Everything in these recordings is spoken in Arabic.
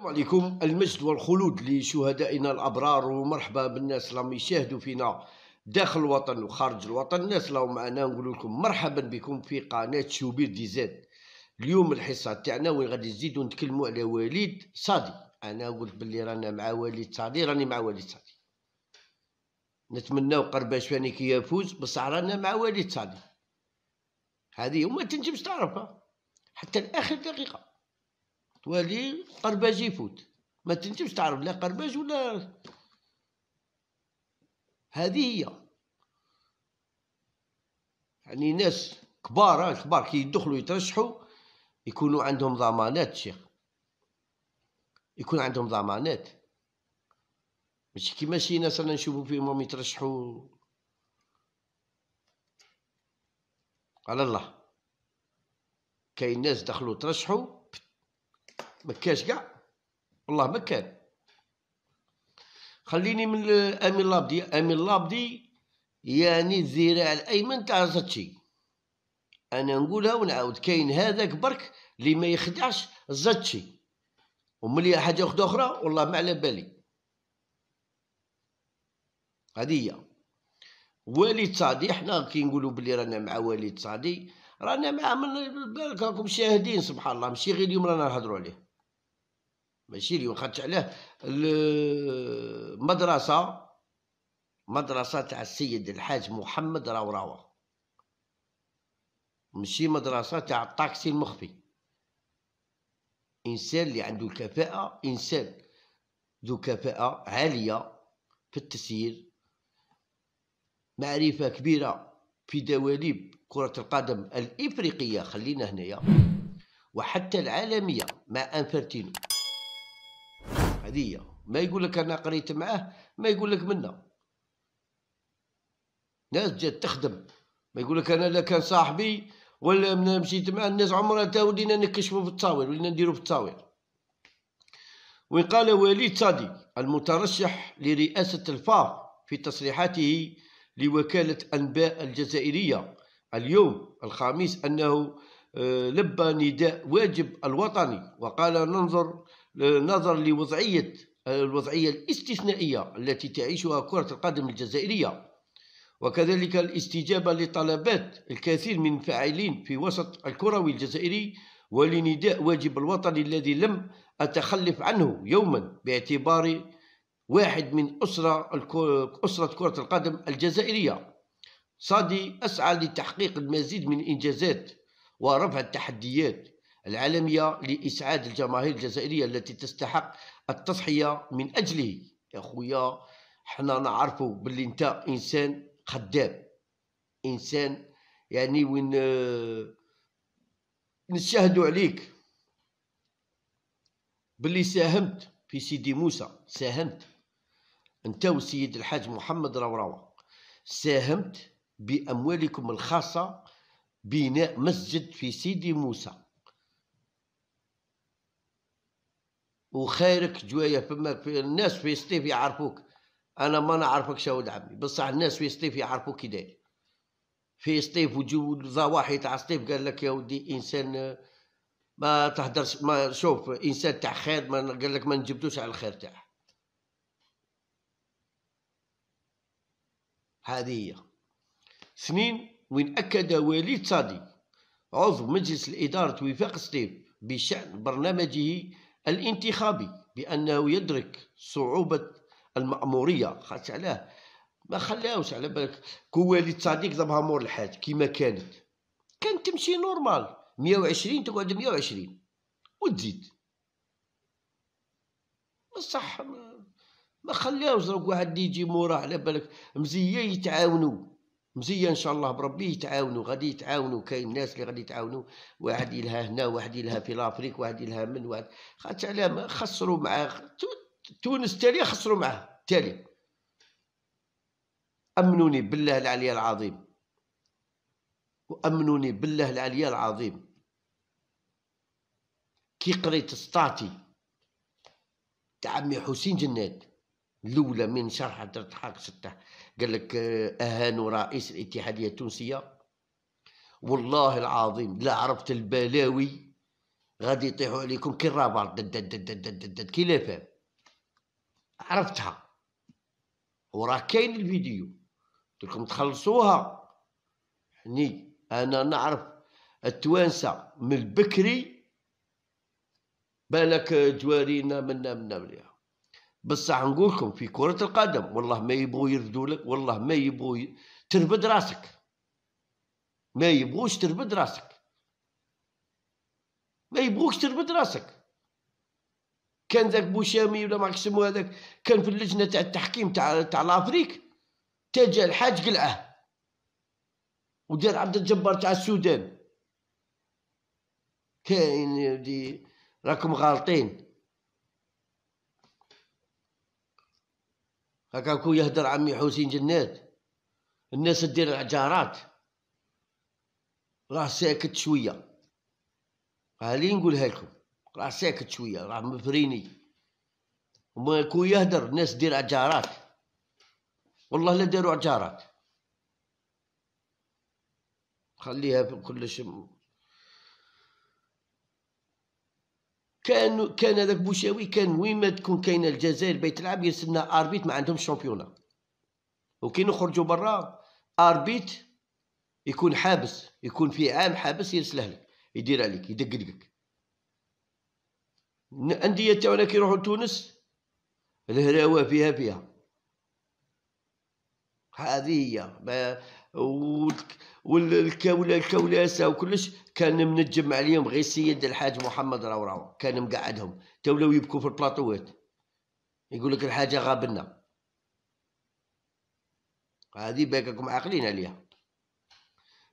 السلام عليكم المجد والخلود لشهدائنا الابرار ومرحبا بالناس راهم يشاهدوا فينا داخل الوطن وخارج الوطن الناس راهم معنا نقول لكم مرحبا بكم في قناه شوبير دي زاد اليوم الحصه تاعنا وين غادي نزيدو نتكلموا على وليد صادي انا قلت بلي رانا مع وليد صادي راني مع وليد صادي نتمناو شواني كي يفوز بصح رانا مع وليد صادي هذه وما تنجمش تعرفها حتى لاخر دقيقه تولي قرباج يفوت ما تنتمش تعرف لا قرباج ولا هذه هي يعني ناس كبار آه، كبار كي يدخلوا يترشحوا يكونوا عندهم ضمانات شيخ يكون عندهم ضمانات ماشي كيما شي ناس انا نشوفو فيهم يترشحوا على الله كاين ناس دخلوا ترشحوا ما كاش كاع والله ما كان خليني من امين لابدي امين لابدي يعني الذراع الايمن تاع زاتشي انا نقولها ونعاود كاين هذاك برك اللي ما يخدعش زاتشي وملي حاجه وحده اخرى والله ما على بالي هذه هي وليد صادي حنا كي نقولوا بلي رانا مع وليد صادي رانا معاه من بالك راكم شاهدين سبحان الله ماشي غير اليوم رانا نهضروا عليه ماشي اليوم خرجت عليه المدرسه مدرسه تاع السيد الحاج محمد راو ماشي مدرسه تاع الطاكسي المخفي انسان اللي عنده كفاءه انسان ذو كفاءه عاليه في التسيير معرفه كبيره في دواليب كره القدم الافريقيه خلينا هنايا وحتى العالميه مع انفرتينو هذه ما يقول لك انا قريت معاه ما يقول لك منا ناس جات تخدم ما يقول لك انا لا كان صاحبي ولا مشيت مع الناس عمرها تا ولينا نكشفوا في التصاوير ولينا نديروا في التصاوير وين قال وليد صادي المترشح لرئاسة الفاف في تصريحاته لوكالة أنباء الجزائرية اليوم الخميس أنه آه، لبى نداء واجب الوطني وقال ننظر نظرا لوضعية الوضعية الاستثنائية التي تعيشها كرة القدم الجزائرية وكذلك الاستجابة لطلبات الكثير من الفاعلين في وسط الكروي الجزائري ولنداء واجب الوطن الذي لم أتخلف عنه يوما باعتباري واحد من أسرة, أسرة كرة القدم الجزائرية صادي أسعى لتحقيق المزيد من الإنجازات ورفع التحديات العالمية لإسعاد الجماهير الجزائرية التي تستحق التضحية من أجله يا خويا حنا نعرفوا باللي انت انسان خدام انسان يعني وين آه، نشاهدوا عليك باللي ساهمت في سيدي موسى ساهمت انت والسيد الحاج محمد روروا ساهمت باموالكم الخاصه بناء مسجد في سيدي موسى وخيرك جوايا فما في الناس في ستيف يعرفوك انا ما نعرفكش يا ولد عمي بصح الناس في ستيف يعرفوك كي داير في ستيف وجو الضواحي تاع ستيف قال لك يا ودي انسان ما تهدرش ما شوف انسان تاع خير ما قال لك ما نجبدوش على الخير تاعه هذه هي سنين وين أكد وليد صادي عضو مجلس الإدارة وفاق ستيف بشأن برنامجه الانتخابي بانه يدرك صعوبه الماموريه خاطرش علاه ما خلاوش على بالك كوالي صديق ضربها مور الحاج كيما كانت كانت تمشي نورمال 120 تقعد 120 وتزيد بصح ما, خلاوش واحد يجي موراه على بالك مزيه يتعاونوا مزيه ان شاء الله بربي يتعاونوا غادي يتعاونوا كاين ناس اللي غادي يتعاونوا واحد يلها هنا واحد يلها في لافريك واحد يلها من واحد خاطش علاه خسروا مع تونس تالي خسروا معاه تالي امنوني بالله العلي العظيم وامنوني بالله العلي العظيم كي قريت سطاتي تاع عمي حسين جناد الاولى من شرح درت حق سته قال لك آه، اهانوا رئيس الاتحاديه التونسيه والله العظيم لا عرفت البلاوي غادي يطيحوا عليكم كي الرابر كي لافام عرفتها وراه كاين الفيديو قلت تخلصوها هني انا نعرف التوانسه من البكري بالك جوارينا منا منا مليح بصح نقولكم في كرة القدم والله ما يبغوا يردوا لك والله ما يبغوا ي... تربد راسك ما يبغوش تربد راسك ما يبغوش تربد راسك كان ذاك بوشامي ولا ما سمو هذاك كان في اللجنه تاع التحكيم تاع تاع لافريك تاجا الحاج قلعه ودار عبد الجبار تاع السودان كاين دي راكم غالطين هكا كو يهدر عمي حسين جنات الناس دير العجارات راه ساكت شويه راه لي نقولها لكم راه ساكت شويه راه مفريني وما كو يهدر الناس دير عجارات والله لا داروا عجارات خليها كلش كان كان هذاك بوشاوي كان وين ما تكون كاينه الجزائر بيت العاب يرسلنا اربيت ما عندهمش شامبيونه وكي نخرجوا برا اربيت يكون حابس يكون في عام حابس يرسله لك يدير عليك يدقدقك الانديه تاعنا كي يروحوا لتونس الهراوه فيها فيها عاديه والكوله الكولاسه وكلش كان منجم عليهم غير السيد الحاج محمد راوراو كان مقعدهم تولاو يبكوا في البلاطوات يقول لك الحاجه غابنا هذه باقاكم عاقلين عليها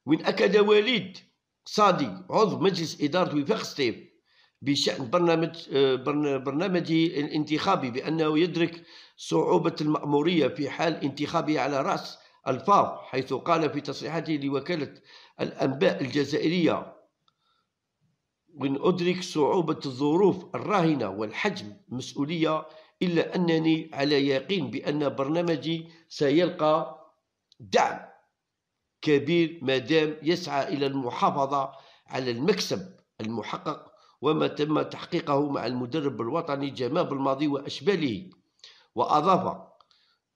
وين اكد وليد صادي عضو مجلس اداره وفاق ستيف بشأن برنامج آه، برنامجي الانتخابي بأنه يدرك صعوبة المأمورية في حال انتخابه على رأس الفاو حيث قال في تصريحاته لوكالة الأنباء الجزائرية وإن أدرك صعوبة الظروف الراهنة والحجم مسؤولية إلا أنني على يقين بأن برنامجي سيلقى دعم كبير ما دام يسعى إلى المحافظة على المكسب المحقق وما تم تحقيقه مع المدرب الوطني جمال الماضي وأشباله وأضاف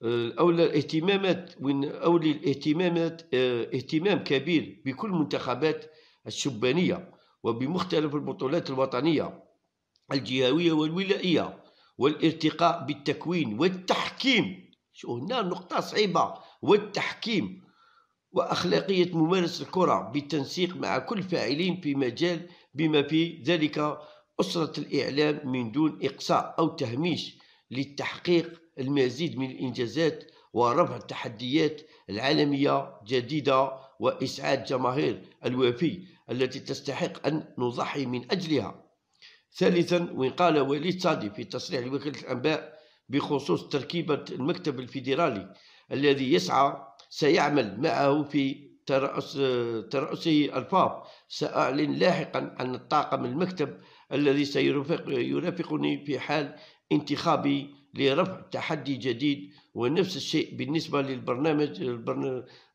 آه، أولى الاهتمامات أولي الاهتمامات آه، اهتمام كبير بكل منتخبات الشبانية وبمختلف البطولات الوطنية الجهوية والولائية والارتقاء بالتكوين والتحكيم شو هنا نقطة صعيبة والتحكيم وأخلاقية ممارس الكرة بالتنسيق مع كل فاعلين في مجال بما في ذلك أسرة الإعلام من دون إقصاء أو تهميش للتحقيق المزيد من الإنجازات ورفع التحديات العالمية جديدة وإسعاد جماهير الوافي التي تستحق أن نضحي من أجلها ثالثا وإن قال وليد صادي في تصريح لوكالة الأنباء بخصوص تركيبة المكتب الفيدرالي الذي يسعى سيعمل معه في ترأس ترأسه الباب سأعلن لاحقا عن الطاقم المكتب الذي سيرافقني في حال انتخابي لرفع تحدي جديد ونفس الشيء بالنسبة للبرنامج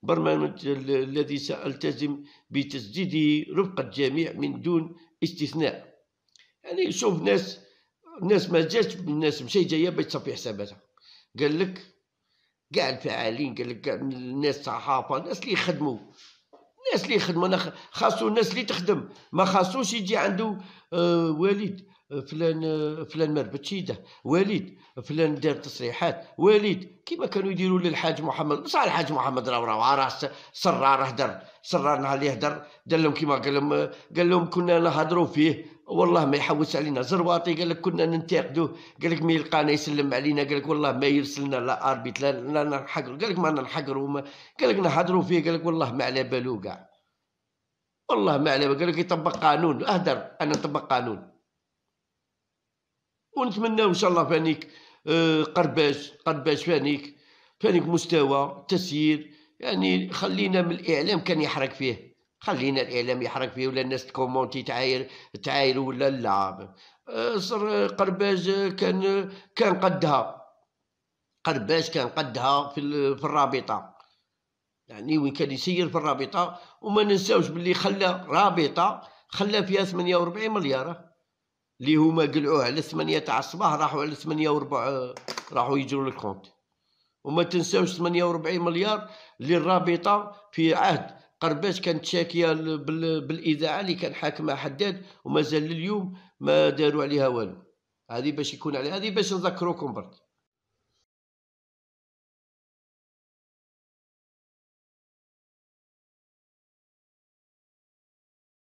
البرنامج الذي سألتزم بتسديده رفقة الجميع من دون استثناء يعني شوف ناس ناس ما جاتش الناس مشي جايه باش تصفي حساباتها قال لك كاع الفاعلين قال لك الناس الصحافه الناس اللي يخدموا الناس اللي يخدموا خاصو الناس اللي تخدم ما خاصوش يجي عنده آه وليد آه، فلان آه، فلان مربط شيده وليد فلان دار تصريحات وليد كيما كانوا يديروا للحاج محمد بصح الحاج محمد راه راه راه سرار هدر سرار نهار اللي هدر دار لهم كيما قال لهم آه، قال لهم كنا نهضروا فيه والله ما يحوس علينا زرواطي قال لك كنا ننتقدوه قال لك ما يلقانا يسلم علينا قال لك والله ما يرسلنا لا اربيت لا لا نحقر قال لك ما وما قال لك نحضروا فيه قال لك والله ما على بالو كاع والله ما على بالو قال لك يطبق قانون اهدر انا نطبق قانون ونتمناو ان شاء الله فانيك آه، قرباش قرباش فانيك فانيك مستوى تسيير يعني خلينا من الاعلام كان يحرك فيه خلينا الاعلام يحرك فيه ولا الناس تكومونتي تعاير تعاير ولا لا أه، صر قرباج كان كان قدها قرباج كان قدها في في الرابطه يعني وين كان يسير في الرابطه وما ننساوش باللي خلى رابطه خلى فيها 48 مليار اللي هما قلعوه على 8 تاع الصباح راحوا على 8 وربع راحوا يجروا الكونت وما تنساوش 48 مليار للرابطه في عهد قرباش كانت شاكيه بالاذاعه اللي كان حاكمها حداد ومازال لليوم ما داروا عليها والو هذه باش يكون عليها هذه باش نذكروكم برك